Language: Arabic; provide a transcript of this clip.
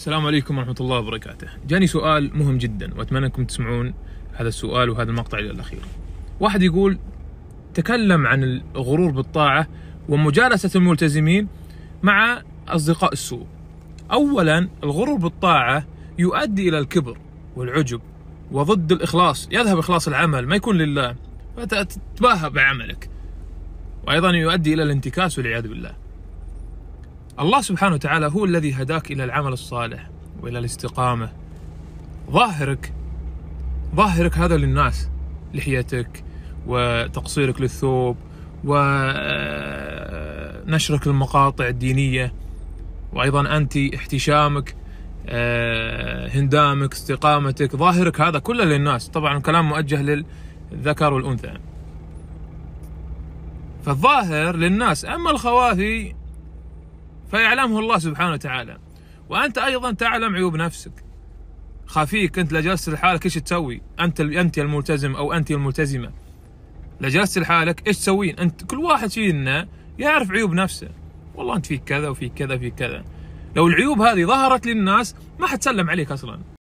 السلام عليكم ورحمة الله وبركاته جاني سؤال مهم جدا وأتمنى أنكم تسمعون هذا السؤال وهذا المقطع إلى الأخير واحد يقول تكلم عن الغرور بالطاعة ومجالسة الملتزمين مع أصدقاء السوء أولا الغرور بالطاعة يؤدي إلى الكبر والعجب وضد الإخلاص يذهب إخلاص العمل ما يكون لله فتتباهى بعملك وأيضا يؤدي إلى الانتكاس والعياذ بالله الله سبحانه وتعالى هو الذي هداك الى العمل الصالح والى الاستقامه ظاهرك ظاهرك هذا للناس لحيتك وتقصيرك للثوب ونشرك آه، المقاطع الدينيه وايضا انت احتشامك آه، هندامك استقامتك ظاهرك هذا كله للناس طبعا الكلام موجه للذكر والانثى فالظاهر للناس اما الخوافي فيعلمه الله سبحانه وتعالى وانت ايضا تعلم عيوب نفسك خفيك انت لجلست لحالك ايش تسوي؟ انت انت الملتزم او انت الملتزمه لجلست لحالك ايش تسوين؟ انت كل واحد فينا يعرف عيوب نفسه والله انت فيك كذا وفيك كذا وفيك كذا لو العيوب هذه ظهرت للناس ما حتسلم عليك اصلا